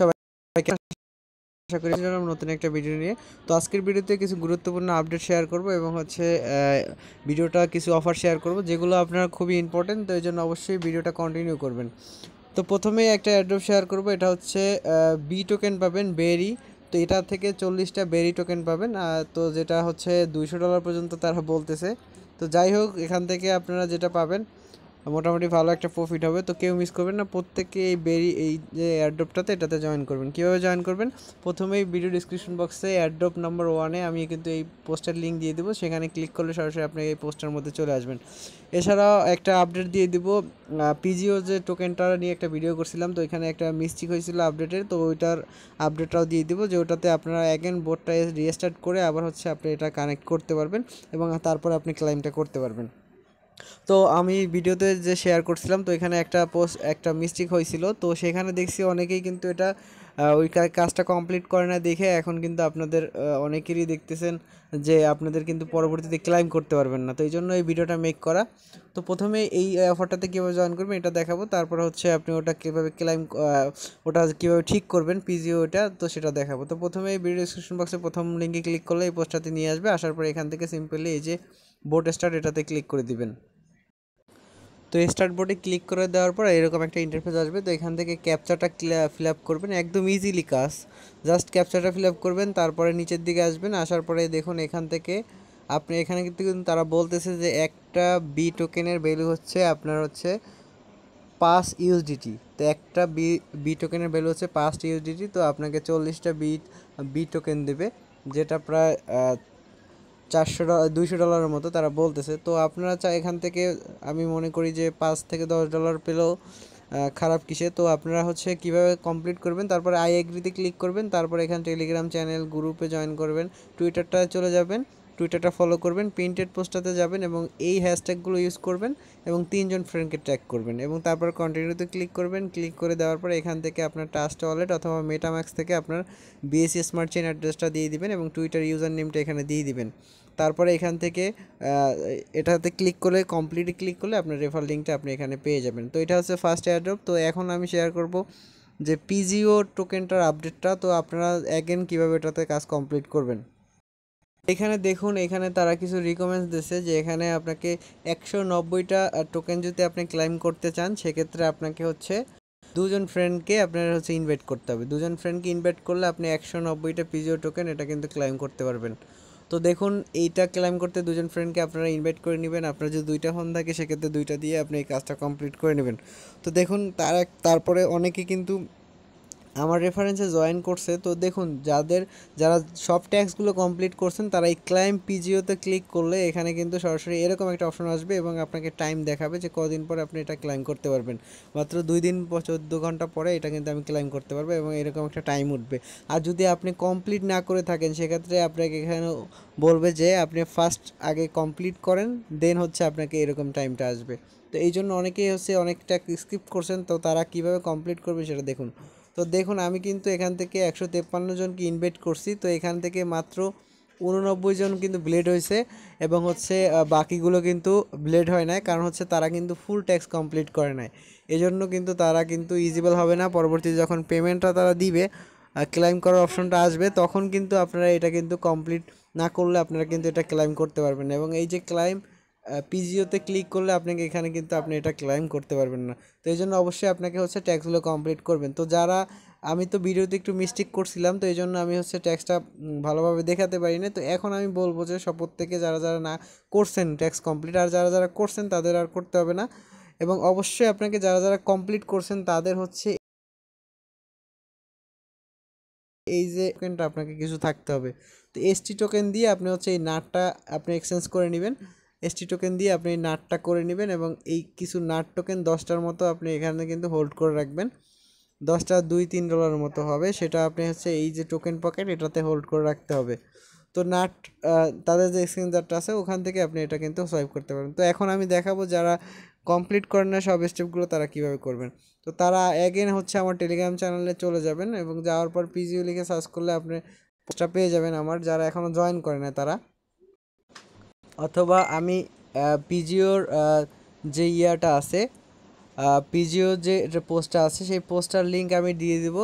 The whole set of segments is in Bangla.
সবাইকে আশা করি নতুন একটা ভিডিও নিয়ে তো আজকের ভিডিওতে কিছু গুরুত্বপূর্ণ আপডেট শেয়ার করব এবং হচ্ছে ভিডিওটা কিছু অফার শেয়ার করব যেগুলো আপনার খুবই ইম্পর্টেন্ট তো এই জন্য অবশ্যই ভিডিওটা কন্টিনিউ করবেন তো প্রথমেই একটা অ্যাড্রপ শেয়ার করব এটা হচ্ছে বি টোকেন পাবেন বেরি তো এটা থেকে চল্লিশটা বেরি টোকেন পাবেন তো যেটা হচ্ছে দুইশো ডলার পর্যন্ত তারা বলতেছে তো যাই হোক এখান থেকে আপনারা যেটা পাবেন মোটামুটি ভালো একটা প্রফিট হবে তো কেউ মিস করবেন না প্রত্যেকে এই বেরি এই যে এয়ারড্রপটাতে এটাতে জয়েন করবেন কীভাবে জয়েন করবেন প্রথমেই ভিডিও ডিসক্রিপশন বক্সে এয়ারড্রপ নাম্বার ওয়ানে আমি কিন্তু এই পোস্টের লিঙ্ক দিয়ে দেবো সেখানে ক্লিক করলে সরাসরি আপনি এই পোস্টের মধ্যে চলে আসবেন এছাড়াও একটা আপডেট দিয়ে দিব পিজিও যে টোকেনটা নিয়ে একটা ভিডিও করছিলাম তো এখানে একটা মিস্টেক হয়েছিল আপডেটের তো ওইটার আপডেটটাও দিয়ে দিব যে ওটাতে আপনারা অ্যাগেন বোর্ডটা রিস্টার্ট করে আবার হচ্ছে আপনি এটা কানেক্ট করতে পারবেন এবং তারপরে আপনি ক্লাইমটা করতে পারবেন তো আমি ভিডিওতে যে শেয়ার করছিলাম তো এখানে একটা পোস্ট একটা মিস্টেক হয়েছিল তো সেখানে দেখছি অনেকেই কিন্তু এটা ওই কাজটা কমপ্লিট করে না দেখে এখন কিন্তু আপনাদের অনেকেরই দেখতেছেন যে আপনাদের কিন্তু পরবর্তীতে ক্লাইম করতে পারবেন না তো এই জন্য এই ভিডিওটা মেক করা তো প্রথমে এই অফারটাতে কীভাবে জয়েন করবেন এটা দেখাবো তারপর হচ্ছে আপনি ওটা কীভাবে ক্লাইম ওটা কীভাবে ঠিক করবেন পিজিও ওটা তো সেটা দেখাবো তো প্রথমে এই ভিডিও ডিসক্রিপশন বক্সে প্রথম লিঙ্কে ক্লিক করলে এই পোস্টটাতে নিয়ে আসবে আসার পরে এখান থেকে সিম্পলি এই যে বোট স্টার্ট এটাতে ক্লিক করে দিবেন তো স্টার্ট বোর্ডে ক্লিক করে দেওয়ার পর এরকম একটা ইন্টারফেস আসবে তো এখান থেকে ক্যাপচারটা ফিল আপ করবেন একদম ইজিলি কাজ জাস্ট ক্যাপচারটা ফিল আপ করবেন তারপরে নিচের দিকে আসবেন আসার পরে দেখুন এখান থেকে আপনি এখানে কিন্তু তারা বলতেছে যে একটা বি টোকেনের ভ্যালু হচ্ছে আপনার হচ্ছে পাঁচ ইউএসডিটি তো একটা বি বি টোকেনের ভ্যালু হচ্ছে পাঁচ ইউএসডিটি তো আপনাকে চল্লিশটা বি বি টোকেন দেবে যেটা প্রায় চারশো দুইশো ডলারের মতো তারা বলতেছে তো আপনারা চা এখান থেকে আমি মনে করি যে পাঁচ থেকে দশ ডলার পেলেও খারাপ কিসে তো আপনারা হচ্ছে কিভাবে কমপ্লিট করবেন তারপরে আই এগ্রিতে ক্লিক করবেন তারপর এখানে টেলিগ্রাম চ্যানেল গ্রুপে জয়েন করবেন টুইটারটা চলে যাবেন টুইটারটা ফলো করবেন প্রিন্টেড পোস্টাতে যাবেন এবং এই হ্যাশট্যাগুলো ইউজ করবেন এবং তিনজন ফ্রেন্ডকে ট্যাগ করবেন এবং তারপর কন্টিনিউতে ক্লিক করবেন ক্লিক করে দেওয়ার পর এখান থেকে আপনার টাস্ট ওয়ালেট অথবা মেটাম্যাক্স থেকে আপনার বিএসি স্মার্ট চেন অ্যাড্রেসটা দিয়ে দিবেন এবং টুইটার ইউজার নেমটা এখানে দিয়ে দিবেন তারপরে এখান থেকে এটাতে ক্লিক করলে কমপ্লিট ক্লিক করলে আপনার রেফার লিঙ্কটা আপনি এখানে পেয়ে যাবেন তো এটা হচ্ছে ফার্স্ট এয়ারড্রপ তো এখন আমি শেয়ার করব যে পিজিও টোকেনটার আপডেটটা তো আপনারা অ্যাগেন কীভাবে এটাতে কাজ কমপ্লিট করবেন এখানে দেখুন এখানে তারা কিছু রিকমেন্ডস দিছে যে এখানে আপনাকে একশো নব্বইটা টোকেন যদি আপনি ক্লাইম করতে চান সেক্ষেত্রে আপনাকে হচ্ছে দুজন ফ্রেন্ডকে আপনার হচ্ছে ইনভাইট করতে হবে দুজন ফ্রেন্ডকে ইনভাইট করলে আপনি একশো নব্বইটা পিজিও টোকেন এটা কিন্তু ক্লাইম করতে পারবেন তো দেখুন এইটা ক্লাইম করতে দুজন ফ্রেন্ডকে আপনারা ইনভাইট করে নেবেন আপনার যদি দুইটা ফোন থাকে সেক্ষেত্রে দুইটা দিয়ে আপনি এই কাজটা কমপ্লিট করে নেবেন তো দেখুন তারা তারপরে অনেকে কিন্তু আমার রেফারেন্সে জয়েন করছে তো দেখুন যাদের যারা সব ট্যাক্সগুলো কমপ্লিট করছেন তারা এই ক্লাইম পিজিওতে ক্লিক করলে এখানে কিন্তু সরাসরি এরকম একটা অপশন আসবে এবং আপনাকে টাইম দেখাবে যে কদিন পরে আপনি এটা ক্লাইম করতে পারবেন মাত্র দুই দিন চোদ্দো ঘন্টা পরে এটা কিন্তু আমি ক্লাইম করতে পারবো এবং এরকম একটা টাইম উঠবে আর যদি আপনি কমপ্লিট না করে থাকেন সেক্ষেত্রে আপনাকে এখানে বলবে যে আপনি ফার্স্ট আগে কমপ্লিট করেন দেন হচ্ছে আপনাকে এরকম টাইমটা আসবে তো এই জন্য অনেকেই হচ্ছে অনেকটা স্কিপ করছেন তো তারা কিভাবে কমপ্লিট করবে সেটা দেখুন তো দেখুন আমি কিন্তু এখান থেকে একশো তেপ্পান্ন জনকে ইনভাইট করছি তো এখান থেকে মাত্র উননব্বই জন কিন্তু ব্লেড হয়েছে এবং হচ্ছে বাকিগুলো কিন্তু ব্লেড হয় নাই কারণ হচ্ছে তারা কিন্তু ফুল ট্যাক্স কমপ্লিট করে নাই এজন্য কিন্তু তারা কিন্তু ইজিবল হবে না পরবর্তী যখন পেমেন্টটা তারা দিবে ক্লাইম করার অপশনটা আসবে তখন কিন্তু আপনারা এটা কিন্তু কমপ্লিট না করলে আপনারা কিন্তু এটা ক্লাইম করতে পারবেন এবং এই যে ক্লাইম পিজিওতে ক্লিক করলে আপনাকে এখানে কিন্তু আপনি এটা ক্লাইম করতে পারবেন না তো এই জন্য অবশ্যই আপনাকে হচ্ছে ট্যাক্সগুলো কমপ্লিট করবেন তো যারা আমি তো ভিডিওতে একটু মিস্টেক করছিলাম তো এই জন্য আমি হচ্ছে ট্যাক্সটা ভালোভাবে দেখাতে পারি না তো এখন আমি বলবো যে শপথ থেকে যারা যারা না করছেন ট্যাক্স কমপ্লিট আর যারা যারা করছেন তাদের আর করতে হবে না এবং অবশ্যই আপনাকে যারা যারা কমপ্লিট করছেন তাদের হচ্ছে এই যে টোকেনটা আপনাকে কিছু থাকতে হবে তো এসটি টোকেন দিয়ে আপনি হচ্ছে এই নাটটা আপনি এক্সচেঞ্জ করে নেবেন এসটি টোকেন দিয়ে আপনি নাটটা করে নেবেন এবং এই কিছু নাট টোকেন দশটার মতো আপনি এখানে কিন্তু হোল্ড করে রাখবেন দশটা দুই তিন ডলার মতো হবে সেটা আপনি হচ্ছে এই যে টোকেন পকেট এটাতে হোল্ড করে রাখতে হবে তো নাট তাদের যে এক্সচেঞ্জারটা আছে ওখান থেকে আপনি এটা কিন্তু সোয়াইপ করতে পারবেন তো এখন আমি দেখাবো যারা কমপ্লিট করেন না সব স্টেপগুলো তারা কিভাবে করবেন তো তারা অ্যাগেন হচ্ছে আমার টেলিগ্রাম চ্যানেলে চলে যাবেন এবং যাওয়ার পর পিজিও লিখে সার্চ করলে আপনি পোস্টটা পেয়ে যাবেন আমার যারা এখনও জয়েন করে না তারা অথবা আমি পিজিওর যে ইয়াটা আছে পিজিও যে পোস্টটা আছে সেই পোস্টার লিঙ্ক আমি দিয়ে দেবো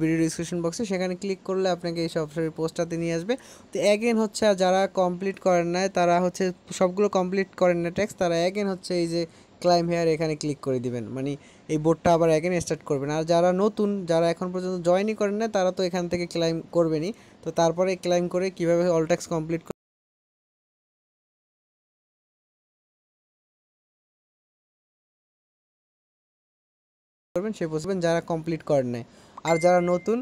ভিডিও ডিসক্রিপশন বক্সে সেখানে ক্লিক করলে আপনাকে এই সব পোস্টাতে নিয়ে আসবে তো অ্যাগেন হচ্ছে যারা কমপ্লিট করেন না তারা হচ্ছে সবগুলো কমপ্লিট করেন না ট্যাক্স তারা অ্যাগেন হচ্ছে এই যে ক্লাইম হেয়ার এখানে ক্লিক করে দিবেন মানে এই বোর্ডটা আবার অ্যাগেন স্টার্ট করবেন আর যারা নতুন যারা এখন পর্যন্ত জয়েনই করেন না তারা তো এখান থেকে ক্লাইম করবেনই তো তারপরে ক্লাইম করে কীভাবে অল ট্যাক্স কমপ্লিট করবেন সে বুঝবেন যারা কমপ্লিট করেন আর যারা নতুন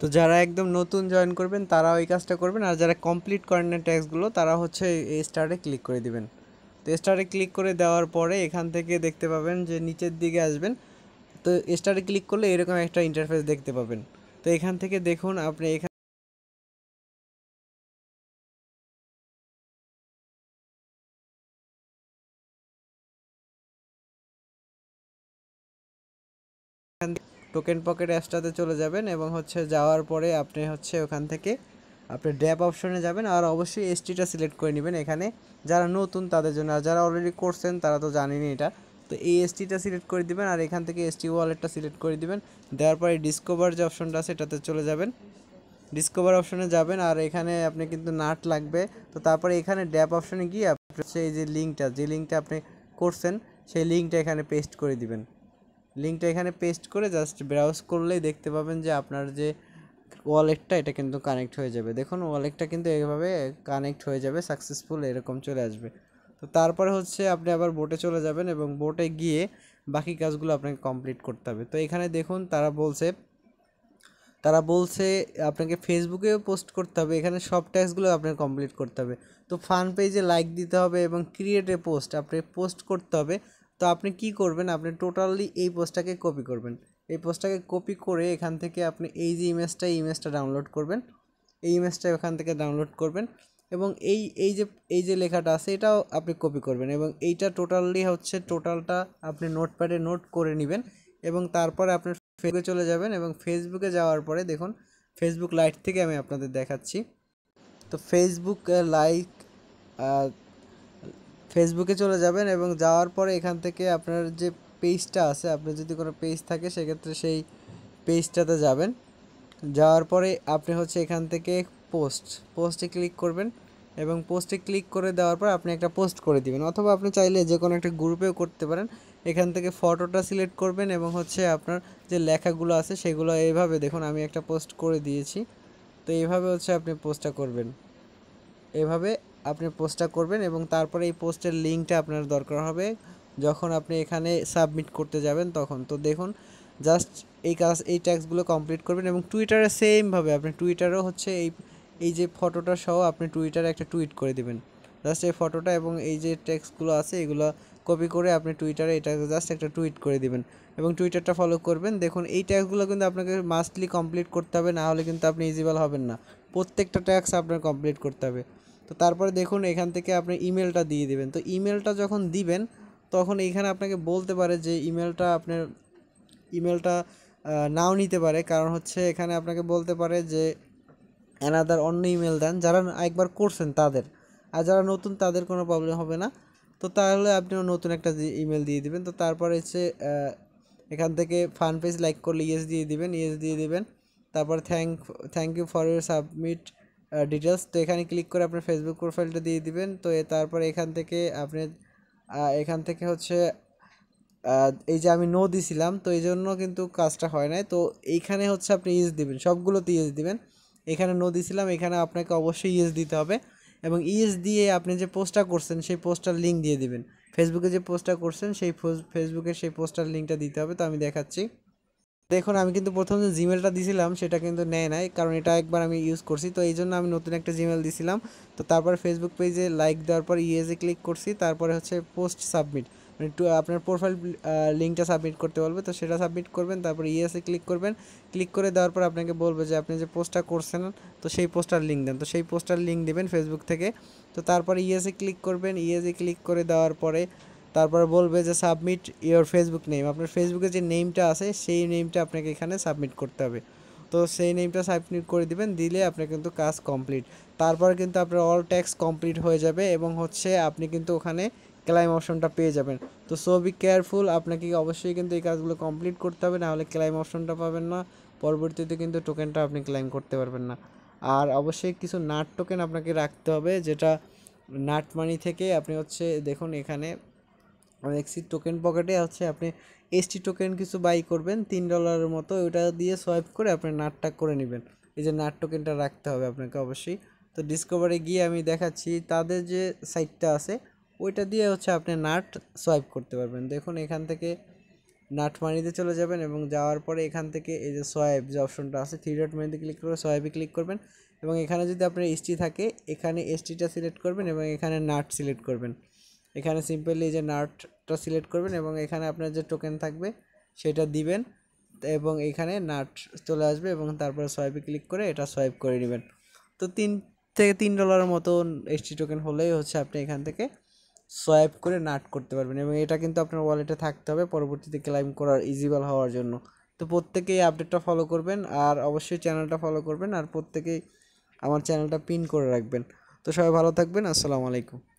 তো যারা একদম নতুন জয়েন করবেন তারা ওই কাজটা করবেন আর যারা কমপ্লিট করেন না ট্যাক্সগুলো তারা হচ্ছে এই স্টারে ক্লিক করে দিবেন তো স্টারে ক্লিক করে দেওয়ার পরে এখান থেকে দেখতে পাবেন যে নিচের দিকে আসবেন তো স্টারে ক্লিক করলে এরকম একটা ইন্টারফেস দেখতে পাবেন তো এখান থেকে দেখুন আপনি এখান টোকেন পকেট অ্যাসটাতে চলে যাবেন এবং হচ্ছে যাওয়ার পরে আপনি হচ্ছে ওখান থেকে আপনি ড্যাপ অপশনে যাবেন আর অবশ্যই এসটিটা সিলেক্ট করে নেবেন এখানে যারা নতুন তাদের জন্য আর যারা অলরেডি করছেন তারা তো জানেনি এটা তো এই এসটিটা সিলেক্ট করে দিবেন আর এখান থেকে এসটি ওয়ালেটটা সিলেক্ট করে দিবেন দেওয়ার পরে ডিসকোভার যে অপশনটা আছে এটাতে চলে যাবেন ডিসকোভার অপশনে যাবেন আর এখানে আপনি কিন্তু নাট লাগবে তো তারপরে এখানে ড্যাপ অপশনে গিয়ে আপনি সেই যে লিঙ্কটা যে লিঙ্কটা আপনি করছেন সেই লিঙ্কটা এখানে পেস্ট করে দিবেন লিঙ্কটা এখানে পেস্ট করে জাস্ট ব্রাউজ করলেই দেখতে পাবেন যে আপনার যে ওয়ালেটটা এটা কিন্তু কানেক্ট হয়ে যাবে দেখুন ওয়ালেটটা কিন্তু এইভাবে কানেক্ট হয়ে যাবে সাকসেসফুল এরকম চলে আসবে তো তারপরে হচ্ছে আপনি আবার বোটে চলে যাবেন এবং বোটে গিয়ে বাকি কাজগুলো আপনাকে কমপ্লিট করতে হবে তো এখানে দেখুন তারা বলছে তারা বলছে আপনাকে ফেসবুকেও পোস্ট করতে হবে এখানে সব ট্যাক্সগুলো আপনাকে কমপ্লিট করতে হবে তো ফান পেজে লাইক দিতে হবে এবং ক্রিয়েটে পোস্ট আপনি পোস্ট করতে হবে তো আপনি কি করবেন আপনি টোটালি এই পোস্টটাকে কপি করবেন এই পোস্টটাকে কপি করে এখান থেকে আপনি এই যে ইমেজটা ইমেজটা ডাউনলোড করবেন এই ইমেজটা এখান থেকে ডাউনলোড করবেন এবং এই এই যে এই যে লেখাটা আছে এটাও আপনি কপি করবেন এবং এইটা টোটালি হচ্ছে টোটালটা আপনি নোটপ্যাডে নোট করে নেবেন এবং তারপরে আপনি ফেসবুকে চলে যাবেন এবং ফেসবুকে যাওয়ার পরে দেখুন ফেসবুক লাইট থেকে আমি আপনাদের দেখাচ্ছি তো ফেসবুক লাইক ফেসবুকে চলে যাবেন এবং যাওয়ার পরে এখান থেকে আপনার যে পেজটা আছে আপনার যদি কোনো পেজ থাকে সেক্ষেত্রে সেই পেজটাতে যাবেন যাওয়ার পরে আপনি হচ্ছে এখান থেকে পোস্ট পোস্টে ক্লিক করবেন এবং পোস্টে ক্লিক করে দেওয়ার পর আপনি একটা পোস্ট করে দিবেন অথবা আপনি চাইলে যে কোনো একটা গ্রুপেও করতে পারেন এখান থেকে ফটোটা সিলেক্ট করবেন এবং হচ্ছে আপনার যে লেখাগুলো আছে সেগুলো এইভাবে দেখুন আমি একটা পোস্ট করে দিয়েছি তো এইভাবে হচ্ছে আপনি পোস্টটা করবেন এভাবে আপনি পোস্টটা করবেন এবং তারপরে এই পোস্টের লিঙ্কটা আপনার দরকার হবে যখন আপনি এখানে সাবমিট করতে যাবেন তখন তো দেখুন জাস্ট এই কাজ এই ট্যাক্সগুলো কমপ্লিট করবেন এবং টুইটারে সেমভাবে আপনি টুইটারও হচ্ছে এই এই যে ফটোটা সহ আপনি টুইটারে একটা টুইট করে দেবেন জাস্ট এই ফটোটা এবং এই যে ট্যাক্সগুলো আছে এগুলো কপি করে আপনি টুইটারে এটা জাস্ট একটা টুইট করে দিবেন এবং টুইটারটা ফলো করবেন দেখুন এই ট্যাক্সগুলো কিন্তু আপনাকে মাস্টলি কমপ্লিট করতে হবে না হলে কিন্তু আপনি ইজিবল হবেন না প্রত্যেকটা ট্যাক্স আপনার কমপ্লিট করতে হবে তো তারপরে দেখুন এখান থেকে আপনি ইমেলটা দিয়ে দেবেন তো ইমেলটা যখন দিবেন তখন এইখানে আপনাকে বলতে পারে যে ইমেলটা আপনার ইমেলটা নাও নিতে পারে কারণ হচ্ছে এখানে আপনাকে বলতে পারে যে অ্যানাদার অন্য ইমেল দেন যারা একবার করছেন তাদের আর যারা নতুন তাদের কোনো প্রবলেম হবে না তো তাহলে আপনি নতুন একটা ইমেল দিয়ে দিবেন তো তারপরে হচ্ছে এখান থেকে ফান পেজ লাইক করলে ইয়েস দিয়ে দিবেন ইয়েস দিয়ে দিবেন তারপর thank thank you for your submit details তো এখানে ক্লিক করে আপনার ফেসবুক প্রোফাইলটা দিয়ে দিবেন তো তারপর এখান থেকে আপনি এখান থেকে হচ্ছে এই যে আমি নো দিছিলাম তো এই জন্য কিন্তু কাজটা হয় নাই তো এইখানে হচ্ছে আপনি ইস দিবেন সবগুলোতে ইস দিবেন এখানে নো দিছিলাম এখানে আপনাকে অবশ্যই ইএস দিতে হবে এবং ইএস দিয়ে আপনি যে পোস্টটা করছেন সেই পোস্টার লিঙ্ক দিয়ে দিবেন ফেসবুকে যে পোস্টটা করছেন সেই ফেসবুকের সেই পোস্টার লিঙ্কটা দিতে হবে তো আমি দেখাচ্ছি দেখুন আমি কিন্তু প্রথম যে জিমেলটা দিছিলাম সেটা কিন্তু নেয় নাই কারণ এটা একবার আমি ইউজ করছি তো এই জন্য আমি নতুন একটা জিমেল দিছিলাম তো তারপর ফেসবুক পেজে লাইক দেওয়ার পর ইয়েজে ক্লিক করছি তারপরে হচ্ছে পোস্ট সাবমিট মানে আপনার প্রোফাইল লিঙ্কটা সাবমিট করতে বলবে তো সেটা সাবমিট করবেন তারপর ইয়েসে ক্লিক করবেন ক্লিক করে দেওয়ার পর আপনাকে বলবে যে আপনি যে পোস্টটা করছেন তো সেই পোস্টার লিঙ্ক দেন তো সেই পোস্টার লিঙ্ক দেবেন ফেসবুক থেকে তো তারপর ইয়েসে ক্লিক করবেন ইয়েসে ক্লিক করে দেওয়ার পরে তারপর বলবে যে সাবমিট ইওর ফেসবুক নেম আপনার ফেসবুকে যে নেমটা আছে সেই নেমটা আপনাকে এখানে সাবমিট করতে হবে তো সেই নেমটা সাবমিট করে দিবেন দিলে আপনার কিন্তু কাজ কমপ্লিট তারপর কিন্তু আপনার অল ট্যাক্স কমপ্লিট হয়ে যাবে এবং হচ্ছে আপনি কিন্তু ওখানে ক্লাইম অপশনটা পেয়ে যাবেন তো সো বি কেয়ারফুল আপনাকে অবশ্যই কিন্তু এই কাজগুলো কমপ্লিট করতে হবে নাহলে ক্লাইম অপশনটা পাবেন না পরবর্তীতে কিন্তু টোকেনটা আপনি ক্লাইম করতে পারবেন না আর অবশ্যই কিছু নাট টোকেন আপনাকে রাখতে হবে যেটা নাট মানি থেকে আপনি হচ্ছে দেখুন এখানে এক্সি টোকেন পকেটে হচ্ছে আপনি এসটি টোকেন কিছু বাই করবেন তিন ডলারের মতো ওইটা দিয়ে সোয়াইপ করে আপনি নাটটা করে নেবেন এই যে নাট টোকেনটা রাখতে হবে আপনাকে অবশ্যই তো ডিসকভারে গিয়ে আমি দেখাচ্ছি তাদের যে সাইটটা আছে ওইটা দিয়ে হচ্ছে আপনি নাট সোয়াইপ করতে পারবেন দেখুন এখান থেকে নাট মানিতে চলে যাবেন এবং যাওয়ার পরে এখান থেকে এই যে সোয়াইপ যে অপশনটা আছে থ্রি ডট মেনুতে ক্লিক করে সোয়াইপে ক্লিক করবেন এবং এখানে যদি আপনার এসটি থাকে এখানে এসটিটা সিলেক্ট করবেন এবং এখানে নাট সিলেক্ট করবেন এখানে সিম্পলি যে নাটটা সিলেক্ট করবেন এবং এখানে আপনার যে টোকেন থাকবে সেটা দিবেন এবং এখানে নাট চলে আসবে এবং তারপরে সোয়াইপে ক্লিক করে এটা সোয়াইপ করে নেবেন তো তিন থেকে তিন ডলারের মতো এসটি টোকেন হলেই হচ্ছে আপনি এখান থেকে সোয়াইপ করে নাট করতে পারবেন এবং এটা কিন্তু আপনার ওয়ালেটে থাকতে হবে পরবর্তীতে ক্লাইম করার ইজিবল হওয়ার জন্য তো প্রত্যেকেই আপডেটটা ফলো করবেন আর অবশ্যই চ্যানেলটা ফলো করবেন আর প্রত্যেকেই আমার চ্যানেলটা পিন করে রাখবেন তো সবাই ভালো থাকবেন আসসালামু আলাইকুম